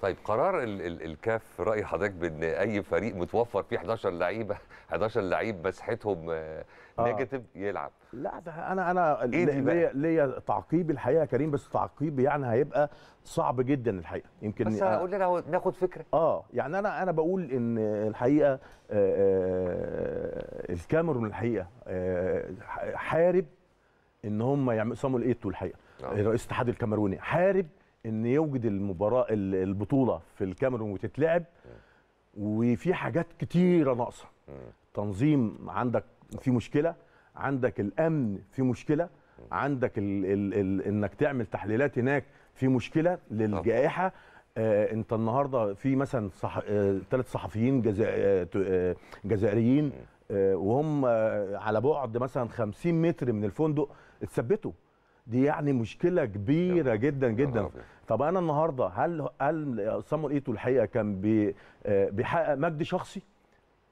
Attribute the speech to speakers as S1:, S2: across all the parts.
S1: طيب قرار ال ال الكاف راي حضرتك بان اي فريق متوفر فيه 11 لعيبه 11 لعيب مسحتهم آه،, آه. نيجاتيف يلعب لا ده
S2: انا انا إيه ليا تعقيب الحقيقه كريم بس تعقيب يعني هيبقى صعب جدا الحقيقه يمكن بس هقول لنا ناخد فكره اه يعني انا انا بقول ان الحقيقه آه، آه، الكاميرون الحقيقه حارب ان هم يعملوا صامويل ايتو الحقيقه آه. رئيس الاتحاد الكاميروني حارب ان يوجد المباراه البطوله في الكاميرون وتتلعب وفي حاجات كتيره ناقصه تنظيم عندك في مشكله عندك الامن في مشكله عندك الـ الـ الـ انك تعمل تحليلات هناك في مشكله للجائحه آه انت النهارده في مثلا صح... آه ثلاث صحفيين جزا... آه،, آه جزائريين آه وهم آه على بعد مثلا 50 متر من الفندق اتثبتوا دي يعني مشكله كبيره جدا جدا طب انا النهارده هل هل صامويل ايتو الحقيقه كان آه، بيحقق مجد شخصي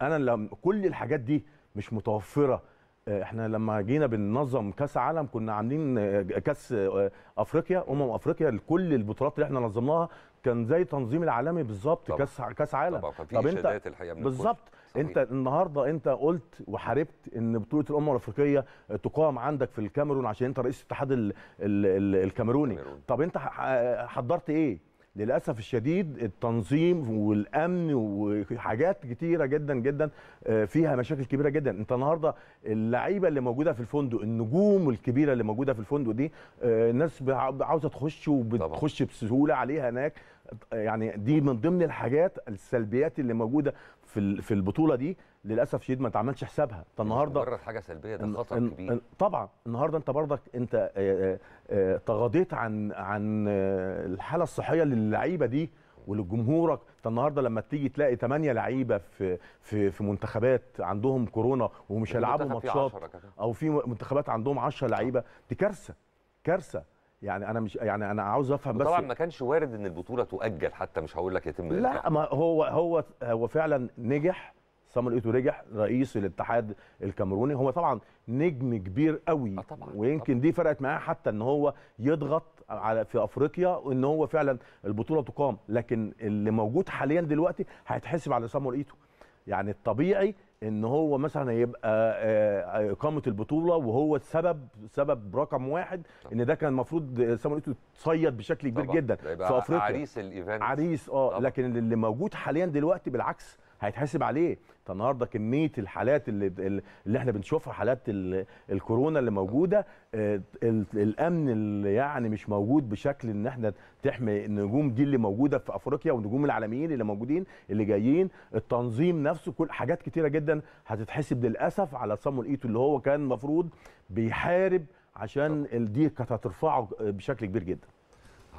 S2: انا لم كل الحاجات دي مش متوفره احنا لما جينا بننظم كاس عالم كنا عاملين آه، كاس آه، افريقيا امم افريقيا لكل البطولات اللي احنا نظمناها كان زي تنظيم العالمي بالظبط كاس كاس عالم طب انت بالظبط انت النهارده انت قلت وحاربت ان بطوله الامم الافريقيه تقام عندك في الكاميرون عشان انت رئيس الاتحاد الكاميروني طب انت حضرت ايه للاسف الشديد التنظيم والامن وحاجات كتيره جدا جدا آه، فيها مشاكل كبيره جدا انت النهارده اللعيبه اللي موجوده في الفندق النجوم الكبيره اللي موجوده في الفندق دي آه، الناس عاوزه تخش وبتخش بسهوله عليها هناك يعني دي من ضمن الحاجات السلبيات اللي موجوده في في البطوله دي للاسف شديد ما اتعملش حسابها انت النهارده
S1: مجرد حاجه سلبيه ده خطر إن
S2: كبير إن طبعا النهارده انت برضك انت تغاضيت عن عن الحاله الصحيه للعيبه دي ولجمهورك انت النهارده لما تيجي تلاقي 8 لعيبه في في في منتخبات عندهم كورونا ومش هيلعبوا ماتشات او في منتخبات عندهم 10 لعيبه دي كارثه كارثه يعني انا مش يعني انا عاوز افهم بس طبعا ما
S1: كانش وارد ان البطوله تؤجل حتى مش هقول لك يتم لا
S2: ما هو هو هو فعلا نجح سامر ايتو نجح رئيس الاتحاد الكاميروني هو طبعا نجم كبير قوي آه، طبعا ويمكن طبعا. دي فرقت معاه حتى ان هو يضغط على في افريقيا وان هو فعلا البطوله تقام لكن اللي موجود حاليا دلوقتي هيتحسب على سامر ايتو يعني الطبيعي ان هو مثلا هيبقى آه، اقامه البطوله وهو السبب سبب رقم واحد ان ده كان المفروض سامويل ايتو تصيد بشكل كبير طبعا. جدا في افريقيا عريس الايفنت عريس اه طبعا. لكن اللي موجود حاليا دلوقتي بالعكس هيتحاسب عليه ده النهارده كميه الحالات اللي اللي احنا بنشوفها حالات الكورونا اللي موجوده آه، الامن اللي يعني مش موجود بشكل ان احنا تحمي النجوم دي اللي موجوده في افريقيا والنجوم العالميين اللي موجودين اللي جايين التنظيم نفسه كل حاجات كتيره جدا هتتحسب للاسف على صامويل ايتو اللي هو كان المفروض بيحارب عشان دي كانت هترفعه آه، بشكل كبير جدا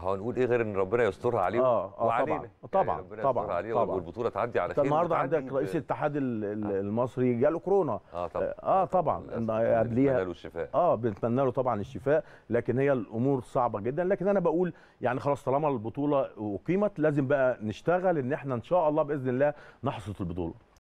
S1: هنقول ايه غير ان ربنا يسترها عليهم اه اه وعلينا. آه، طبعا يعني طبعا طبعا عليهم طبعا والبطوله تعدي على خير النهارده عندك رئيس الاتحاد آه. المصري
S2: جاله كورونا اه طبعا اه, آه، طبعا قبليها بنتمنى له الشفاء اه بنتمنى له طبعا الشفاء لكن هي الامور صعبه جدا لكن انا بقول يعني خلاص طالما البطوله اقيمت لازم بقى نشتغل ان احنا ان شاء الله باذن الله نحصد البطوله